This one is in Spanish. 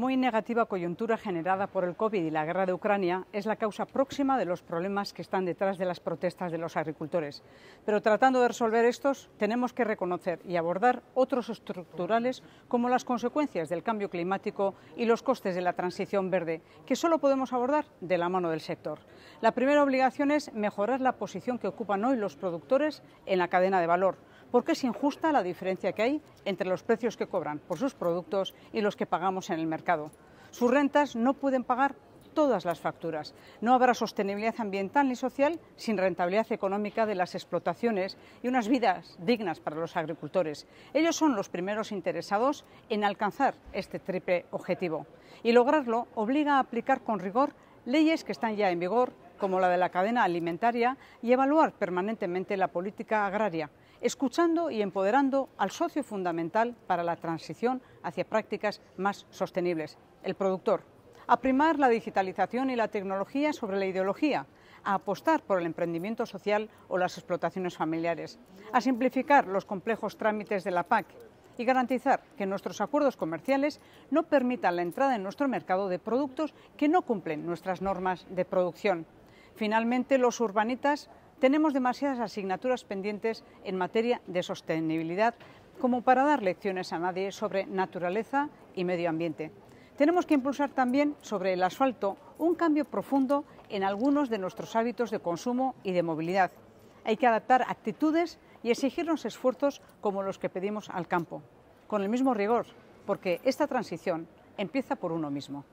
Muy negativa coyuntura generada por el COVID y la guerra de Ucrania es la causa próxima de los problemas que están detrás de las protestas de los agricultores. Pero tratando de resolver estos, tenemos que reconocer y abordar otros estructurales como las consecuencias del cambio climático y los costes de la transición verde, que solo podemos abordar de la mano del sector. La primera obligación es mejorar la posición que ocupan hoy los productores en la cadena de valor, porque es injusta la diferencia que hay entre los precios que cobran por sus productos y los que pagamos en el mercado. Sus rentas no pueden pagar todas las facturas. No habrá sostenibilidad ambiental ni social sin rentabilidad económica de las explotaciones y unas vidas dignas para los agricultores. Ellos son los primeros interesados en alcanzar este triple objetivo. Y lograrlo obliga a aplicar con rigor leyes que están ya en vigor como la de la cadena alimentaria y evaluar permanentemente la política agraria, escuchando y empoderando al socio fundamental para la transición hacia prácticas más sostenibles, el productor. A primar la digitalización y la tecnología sobre la ideología, a apostar por el emprendimiento social o las explotaciones familiares, a simplificar los complejos trámites de la PAC y garantizar que nuestros acuerdos comerciales no permitan la entrada en nuestro mercado de productos que no cumplen nuestras normas de producción. Finalmente, los urbanitas tenemos demasiadas asignaturas pendientes en materia de sostenibilidad como para dar lecciones a nadie sobre naturaleza y medio ambiente. Tenemos que impulsar también sobre el asfalto un cambio profundo en algunos de nuestros hábitos de consumo y de movilidad. Hay que adaptar actitudes y exigirnos esfuerzos como los que pedimos al campo, con el mismo rigor, porque esta transición empieza por uno mismo.